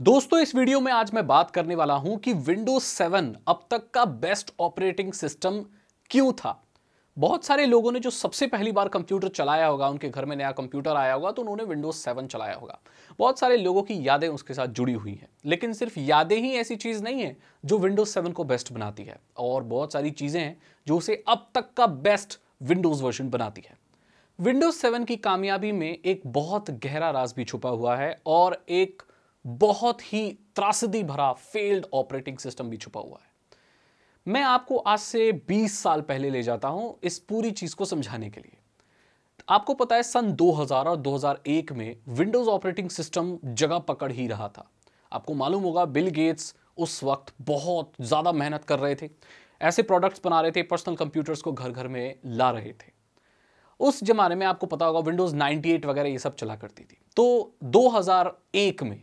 दोस्तों इस वीडियो में आज मैं बात करने वाला हूं कि विंडोज 7 अब तक का बेस्ट ऑपरेटिंग सिस्टम क्यों था बहुत सारे लोगों ने जो सबसे पहली बार कंप्यूटर चलाया होगा उनके घर में नया कंप्यूटर आया होगा तो उन्होंने विंडोज 7 चलाया होगा बहुत सारे लोगों की यादें उसके साथ जुड़ी हुई हैं लेकिन सिर्फ यादें ही ऐसी चीज़ नहीं है जो विंडोज सेवन को बेस्ट बनाती है और बहुत सारी चीज़ें हैं जो उसे अब तक का बेस्ट विंडोज़ वर्जन बनाती है विंडोज सेवन की कामयाबी में एक बहुत गहरा राज भी छुपा हुआ है और एक बहुत ही त्रासदी भरा फेल्ड ऑपरेटिंग सिस्टम भी छुपा हुआ है मैं आपको आज से 20 साल पहले ले जाता हूं इस पूरी चीज को समझाने के लिए आपको पता है सन 2000 और 2001 में विंडोज ऑपरेटिंग सिस्टम जगह पकड़ ही रहा था आपको मालूम होगा बिल गेट्स उस वक्त बहुत ज़्यादा मेहनत कर रहे थे ऐसे प्रोडक्ट्स बना रहे थे पर्सनल कंप्यूटर्स को घर घर में ला रहे थे उस जमाने में आपको पता होगा विंडोज़ 98 वगैरह ये सब चला करती थी तो 2001 में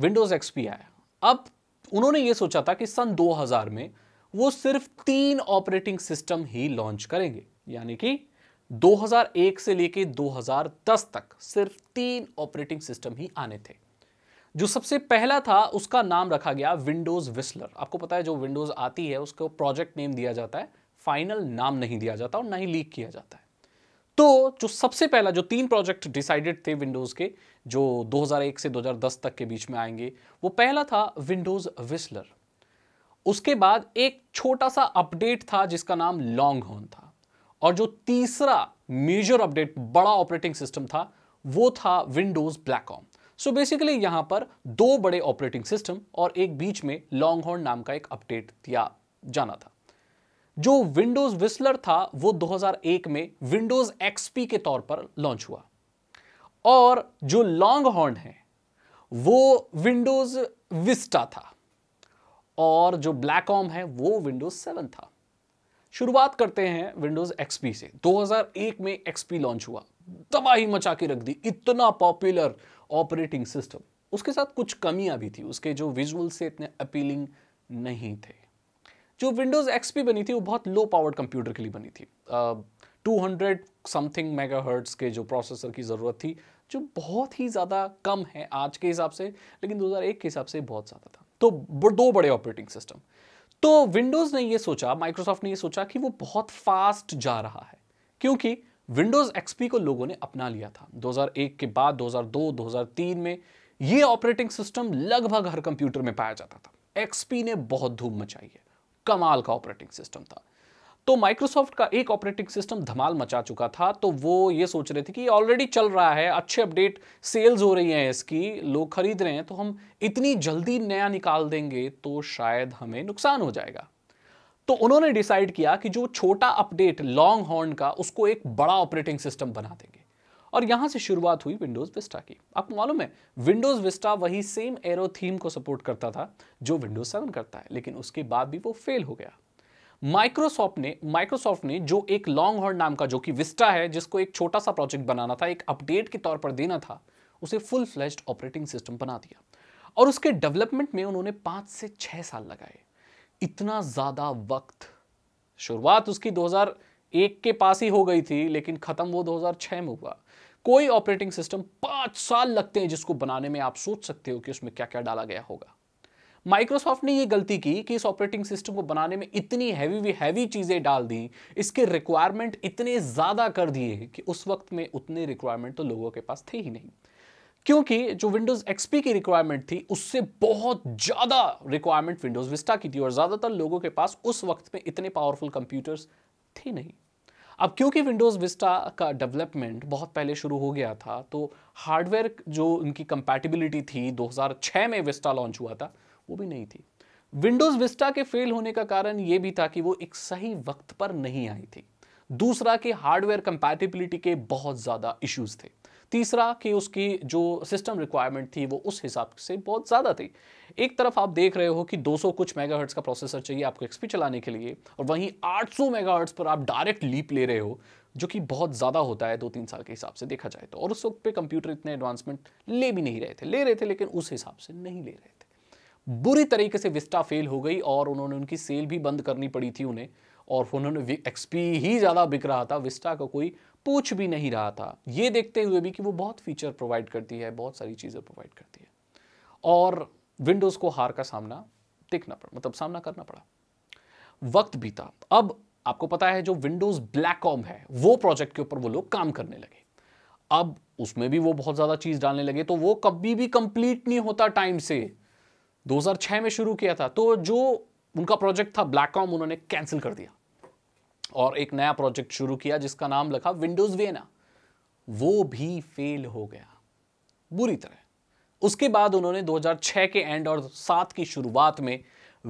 विंडोज़ एक्सपी आया अब उन्होंने ये सोचा था कि सन 2000 में वो सिर्फ तीन ऑपरेटिंग सिस्टम ही लॉन्च करेंगे यानी कि 2001 से लेके 2010 तक सिर्फ तीन ऑपरेटिंग सिस्टम ही आने थे जो सबसे पहला था उसका नाम रखा गया विंडोज़ विस्लर आपको पता है जो विंडोज़ आती है उसको प्रोजेक्ट नेम दिया जाता है फाइनल नाम नहीं दिया जाता और ना ही लीक किया जाता है तो जो सबसे पहला जो तीन प्रोजेक्ट डिसाइडेड थे विंडोज़ के जो 2001 से 2010 तक के बीच में आएंगे वो पहला था विंडोज़ विस्लर उसके बाद एक छोटा सा अपडेट था जिसका नाम लॉन्ग हॉर्न था और जो तीसरा मेजर अपडेट बड़ा ऑपरेटिंग सिस्टम था वो था Windows Blackcomb so basically यहां पर दो बड़े ऑपरेटिंग सिस्टम और एक बीच में लॉन्ग हॉर्न नाम का एक अपडेट दिया जाना था जो विंडोज विस्लर था वो 2001 में विंडोज एक्सपी के तौर पर लॉन्च हुआ और जो लॉन्ग हॉर्न है वो विंडोज विस्टा था और जो ब्लैक ऑम है वो विंडोज सेवन था शुरुआत करते हैं विंडोज एक्सपी से 2001 में एक्सपी लॉन्च हुआ तबाही मचा के रख दी इतना पॉपुलर ऑपरेटिंग सिस्टम उसके साथ कुछ कमियां भी थी उसके जो विजुअल से इतने अपीलिंग नहीं थे जो विंडोज़ एक्सपी बनी थी वो बहुत लो पावर्ड कंप्यूटर के लिए बनी थी two hundred something megahertz के जो प्रोसेसर की ज़रूरत थी जो बहुत ही ज़्यादा कम है आज के हिसाब से लेकिन 2001 के हिसाब से बहुत ज़्यादा था तो दो बड़े ऑपरेटिंग सिस्टम तो विंडोज़ ने ये सोचा माइक्रोसॉफ्ट ने ये सोचा कि वो बहुत फास्ट जा रहा है क्योंकि विंडोज़ एक्सपी को लोगों ने अपना लिया था 2001 के बाद 2002 2003 में ये ऑपरेटिंग सिस्टम लगभग हर कंप्यूटर में पाया जाता था एक्सपी ने बहुत धूम मचाई है कमाल का ऑपरेटिंग सिस्टम था तो माइक्रोसॉफ्ट का एक ऑपरेटिंग सिस्टम धमाल मचा चुका था तो वो ये सोच रहे थे कि ऑलरेडी चल रहा है अच्छे अपडेट सेल्स हो रही हैं इसकी लोग खरीद रहे हैं तो हम इतनी जल्दी नया निकाल देंगे तो शायद हमें नुकसान हो जाएगा तो उन्होंने डिसाइड किया कि जो छोटा अपडेट लॉन्ग हॉर्न का उसको एक बड़ा ऑपरेटिंग सिस्टम बना देंगे और यहां से शुरुआत हुई विंडोज़ विस्टा की आपको मालूम है विंडोज़ विस्टा वही सेम एरो थीम को सपोर्ट करता था जो विंडोज सेवन करता है लेकिन उसके बाद भी वो फेल हो गया माइक्रोसॉफ्ट ने माइक्रोसॉफ्ट ने जो एक लॉन्ग हॉर्न नाम का जो कि विस्टा है जिसको एक छोटा सा प्रोजेक्ट बनाना था एक अपडेट के तौर पर देना था उसे फुल फ्लैश्ड ऑपरेटिंग सिस्टम बना दिया और उसके डेवलपमेंट में उन्होंने पांच से छह साल लगाए इतना ज़्यादा वक्त शुरुआत उसकी एक के पास ही हो गई थी लेकिन ख़त्म वो 2006 में हुआ कोई ऑपरेटिंग सिस्टम पांच साल लगते हैं जिसको बनाने में आप सोच सकते हो कि उसमें क्या क्या डाला गया होगा माइक्रोसॉफ्ट ने ये गलती की कि इस ऑपरेटिंग सिस्टम को बनाने में इतनी हैवी भी हैवी चीज़ें डाल दी इसके रिक्वायरमेंट इतने ज़्यादा कर दिए कि उस वक्त में उतने रिक्वायरमेंट तो लोगों के पास थे ही नहीं क्योंकि जो विंडोज़ एक्सपी की रिक्वायरमेंट थी उससे बहुत ज़्यादा रिक्वायरमेंट विंडोज़ विस्टा की थी और ज़्यादातर लोगों के पास उस वक्त में इतने पावरफुल कंप्यूटर्स थे नहीं अब क्योंकि विंडोज़ विस्टा का डेवलपमेंट बहुत पहले शुरू हो गया था तो हार्डवेयर जो उनकी कंपैटिबिलिटी थी 2006 में विस्टा लॉन्च हुआ था वो भी नहीं थी विंडोज़ विस्टा के फेल होने का कारण ये भी था कि वो एक सही वक्त पर नहीं आई थी दूसरा कि हार्डवेयर कंपैटिबिलिटी के बहुत ज़्यादा इश्यूज थे तीसरा कि उसकी जो सिस्टम रिक्वायरमेंट थी वो उस हिसाब से बहुत ज़्यादा थी एक तरफ आप देख रहे हो कि 200 कुछ मेगाहर्ट्ज़ का प्रोसेसर चाहिए आपको एक्सपी चलाने के लिए और वहीं 800 मेगाहर्ट्ज़ पर आप डायरेक्ट लीप ले रहे हो जो कि बहुत ज़्यादा होता है दो तीन साल के हिसाब से देखा जाए तो और उस वक्त पे कंप्यूटर इतने एडवांसमेंट ले भी नहीं रहे थे ले रहे थे लेकिन उस हिसाब से नहीं ले रहे थे बुरी तरीके से विस्टा फेल हो गई और उन्होंने उनकी सेल भी बंद करनी पड़ी थी उन्हें और उन्होंने एक्सपी ही ज़्यादा बिक रहा था विस्टा का कोई पूछ भी नहीं रहा था ये देखते हुए भी कि वो बहुत फीचर प्रोवाइड करती है बहुत सारी चीज़ें प्रोवाइड करती है और विंडोज़ को हार का सामना देखना पड़ा मतलब सामना करना पड़ा वक्त बीता अब आपको पता है जो विंडोज़ कॉम है वो प्रोजेक्ट के ऊपर वो लोग काम करने लगे अब उसमें भी वो बहुत ज़्यादा चीज़ डालने लगे तो वो कभी भी कंप्लीट नहीं होता टाइम से 2006 में शुरू किया था तो जो उनका प्रोजेक्ट था ब्लैक कॉम उन्होंने कैंसिल कर दिया और एक नया प्रोजेक्ट शुरू किया जिसका नाम लिखा विंडोज़ वेना वो भी फेल हो गया बुरी तरह उसके बाद उन्होंने 2006 के एंड और सात की शुरुआत में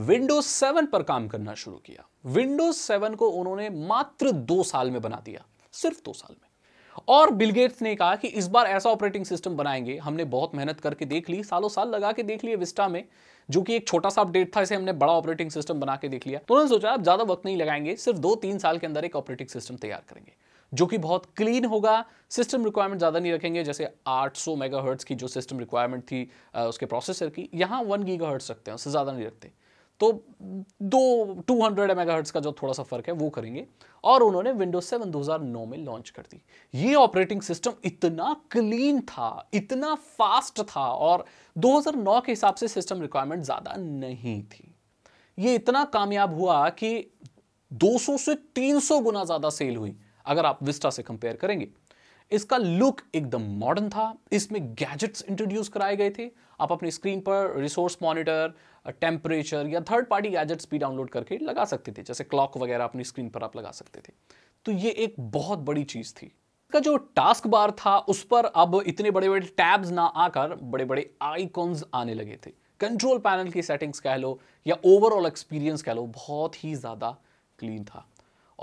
विंडोज 7 पर काम करना शुरू किया विंडोज 7 को उन्होंने मात्र दो साल में बना दिया सिर्फ दो साल में और बिलगेट्स ने कहा कि इस बार ऐसा ऑपरेटिंग सिस्टम बनाएंगे हमने बहुत मेहनत करके देख ली सालों साल लगा के देख लिए विस्टा में जो कि एक छोटा सा अपडेट था इसे हमने बड़ा ऑपरेटिंग सिस्टम बना के देख लिया तो उन्होंने सोचा अब ज्यादा वक्त नहीं लगाएंगे सिर्फ दो तीन साल के अंदर एक ऑपरेटिंग सिस्टम तैयार करेंगे जो कि बहुत क्लीन होगा सिस्टम रिक्वायरमेंट ज़्यादा नहीं रखेंगे जैसे 800 सौ मेगाहर्ट्ज़ की जो सिस्टम रिक्वायरमेंट थी उसके प्रोसेसर की यहाँ वन गीगाहर्ट्ज़ रखते हैं उससे ज़्यादा नहीं रखते तो दो 200 हंड्रेड का जो थोड़ा सा फर्क है वो करेंगे और उन्होंने विंडोज 7 2009 में लॉन्च कर दी ये ऑपरेटिंग सिस्टम इतना क्लीन था इतना फास्ट था और 2009 के हिसाब से सिस्टम रिक्वायरमेंट ज़्यादा नहीं थी ये इतना कामयाब हुआ कि 200 से 300 गुना ज़्यादा सेल हुई अगर आप विस्टा से कंपेयर करेंगे इसका लुक एकदम मॉडर्न था इसमें गैजेट्स इंट्रोड्यूस कराए गए थे आप अपने स्क्रीन पर रिसोर्स मॉनिटर टेम्परेचर या थर्ड पार्टी गैजेट्स भी डाउनलोड करके लगा सकते थे जैसे क्लॉक वगैरह अपनी स्क्रीन पर आप लगा सकते थे तो ये एक बहुत बड़ी चीज़ थी का जो टास्क बार था उस पर अब इतने बड़े बड़े टैब्स ना आकर बड़े बड़े आइकॉन्स आने लगे थे कंट्रोल पैनल की सेटिंग्स कह लो या ओवरऑल एक्सपीरियंस कह लो बहुत ही ज़्यादा क्लीन था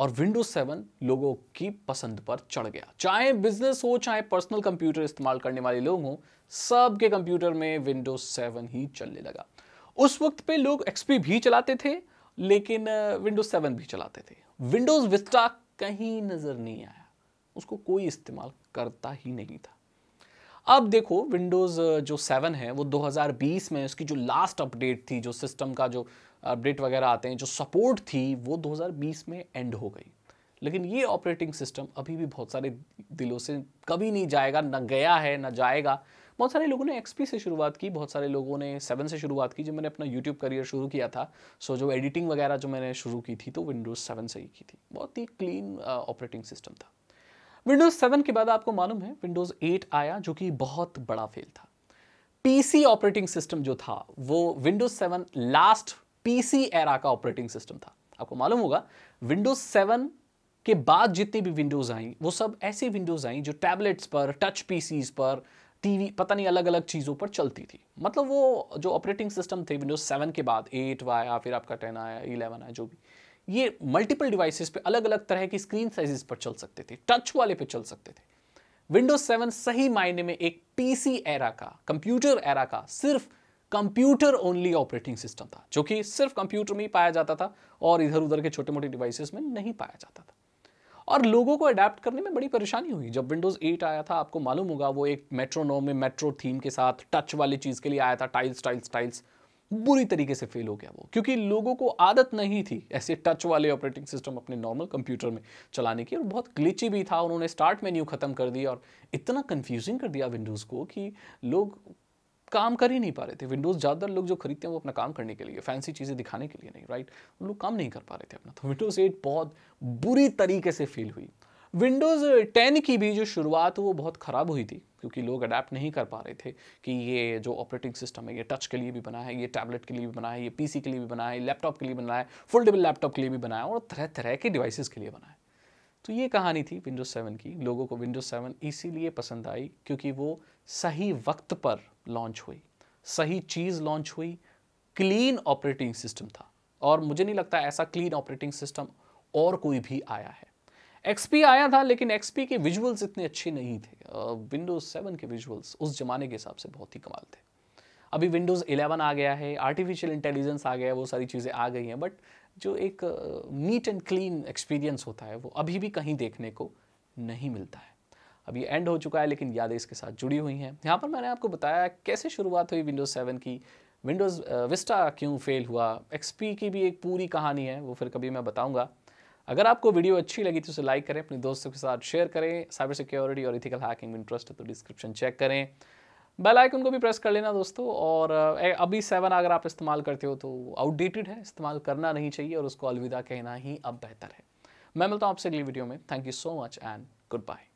और विंडोज 7 लोगों की पसंद पर चढ़ गया चाहे बिजनेस हो चाहे पर्सनल कंप्यूटर इस्तेमाल करने वाले लोग हो सबके कंप्यूटर में विंडोज 7 ही चलने लगा उस वक्त पे लोग एक्सपी भी चलाते थे लेकिन विंडोज सेवन भी चलाते थे विंडोज विस्टा कहीं नज़र नहीं आया उसको कोई इस्तेमाल करता ही नहीं था अब देखो विंडोज़ जो सेवन है वो 2020 में उसकी जो लास्ट अपडेट थी जो सिस्टम का जो अपडेट वगैरह आते हैं जो सपोर्ट थी वो 2020 में एंड हो गई लेकिन ये ऑपरेटिंग सिस्टम अभी भी बहुत सारे दिलों से कभी नहीं जाएगा ना गया है ना जाएगा बहुत सारे लोगों ने एक्सपी से शुरुआत की बहुत सारे लोगों ने सेवन से शुरुआत की जब मैंने अपना यूट्यूब करियर शुरू किया था सो जो एडिटिंग वगैरह जो मैंने शुरू की थी तो विंडोज़ सेवन से ही की थी बहुत ही क्लीन ऑपरेटिंग सिस्टम था विंडोज़ सेवन के बाद आपको मालूम है विंडोज़ एट आया जो कि बहुत बड़ा फेल था पीसी ऑपरेटिंग सिस्टम जो था वो Windows seven last PC era का ऑपरेटिंग सिस्टम था आपको मालूम होगा विंडोज सेवन के बाद जितनी भी विंडोज आई वो सब ऐसी विंडोज आई जो टैबलेट्स पर टच पीसी पर टीवी पता नहीं अलग अलग चीज़ों पर चलती थी मतलब वो जो ऑपरेटिंग सिस्टम थे विंडोज सेवन के बाद एट आया फिर आपका टेन आया इलेवन आया जो भी ये मल्टीपल डिवाइसेस पे अलग अलग तरह की स्क्रीन साइजेस पर चल सकते थे टच वाले पे चल सकते थे विंडोज सेवन सही मायने में एक पीसी एरा का कंप्यूटर एरा का सिर्फ कंप्यूटर ओनली ऑपरेटिंग सिस्टम था जो कि सिर्फ कंप्यूटर में ही पाया जाता था और इधर उधर के छोटे मोटे डिवाइसेस में नहीं पाया जाता था और लोगों को अडेप्ट करने में बड़ी परेशानी हुई जब विंडोज़ 8 आया था आपको मालूम होगा वो एक मेट्रोनोम में मेट्रो थीम के साथ टच वाली चीज़ के लिए आया था टाइल्स टाइल्स टाइल्स बुरी तरीके से फेल हो गया वो क्योंकि लोगों को आदत नहीं थी ऐसे टच वाले ऑपरेटिंग सिस्टम अपने नॉर्मल कंप्यूटर में चलाने की और बहुत ग्लिची भी था उन्होंने स्टार्ट मेन्यू ख़त्म कर दिया और इतना कंफ्यूजिंग कर दिया विंडोज़ को कि लोग काम कर ही नहीं पा रहे थे विंडोज़ ज़्यादातर लोग जो खरीदते हैं वो अपना काम करने के लिए फैंसी चीज़ें दिखाने के लिए नहीं राइट उन लोग काम नहीं कर पा रहे थे अपना तो विंडोज़ एट बहुत बुरी तरीके से फील हुई विंडोज़ टेन की भी जो शुरुआत वो बहुत ख़राब हुई थी क्योंकि लोग अडेप्ट नहीं कर पा रहे थे कि ये जो ऑपरेटिंग सिस्टम है ये टच के लिए भी बना है ये टैबलेट के लिए भी बना है ये पीसी के लिए भी बना है लैपटॉप के लिए बना है फोल्डेबल लैपटॉप के लिए भी बना है और तरह तरह के डिवाइसेस के लिए बना है तो ये कहानी थी विंडोज़ सेवन की लोगों को विंडोज़ सेवन इसीलिए पसंद आई क्योंकि वो सही वक्त पर लॉन्च हुई सही चीज़ लॉन्च हुई क्लीन ऑपरेटिंग सिस्टम था और मुझे नहीं लगता ऐसा क्लीन ऑपरेटिंग सिस्टम और कोई भी आया है एक्सपी आया था लेकिन एक्सपी के विजुअल्स इतने अच्छे नहीं थे विंडोज़ सेवन के विजुअल्स उस ज़माने के हिसाब से बहुत ही कमाल थे अभी विंडोज़ इलेवन आ गया है आर्टिफिशियल इंटेलिजेंस आ गया है वो सारी चीज़ें आ गई हैं बट जो एक नीट एंड क्लीन एक्सपीरियंस होता है वो अभी भी कहीं देखने को नहीं मिलता है अब ये एंड हो चुका है लेकिन यादें इसके साथ जुड़ी हुई हैं यहाँ पर मैंने आपको बताया कैसे शुरुआत हुई विंडोज़ सेवन की विंडोज़ विस्टा क्यों फेल हुआ एक्सपी की भी एक पूरी कहानी है वो फिर कभी मैं बताऊँगा अगर आपको वीडियो अच्छी लगी तो उसे लाइक करें अपने दोस्तों के साथ शेयर करें साइबर सिक्योरिटी और इथिकल हैकिंग में इंटरेस्ट है तो डिस्क्रिप्शन चेक करें बेल आइकन को भी प्रेस कर लेना दोस्तों और अभी सेवन अगर आप इस्तेमाल करते हो तो आउटडेटेड है इस्तेमाल करना नहीं चाहिए और उसको अलविदा कहना ही अब बेहतर है मैं मिलता हूँ आपसे अगली वीडियो में thank you so much and good bye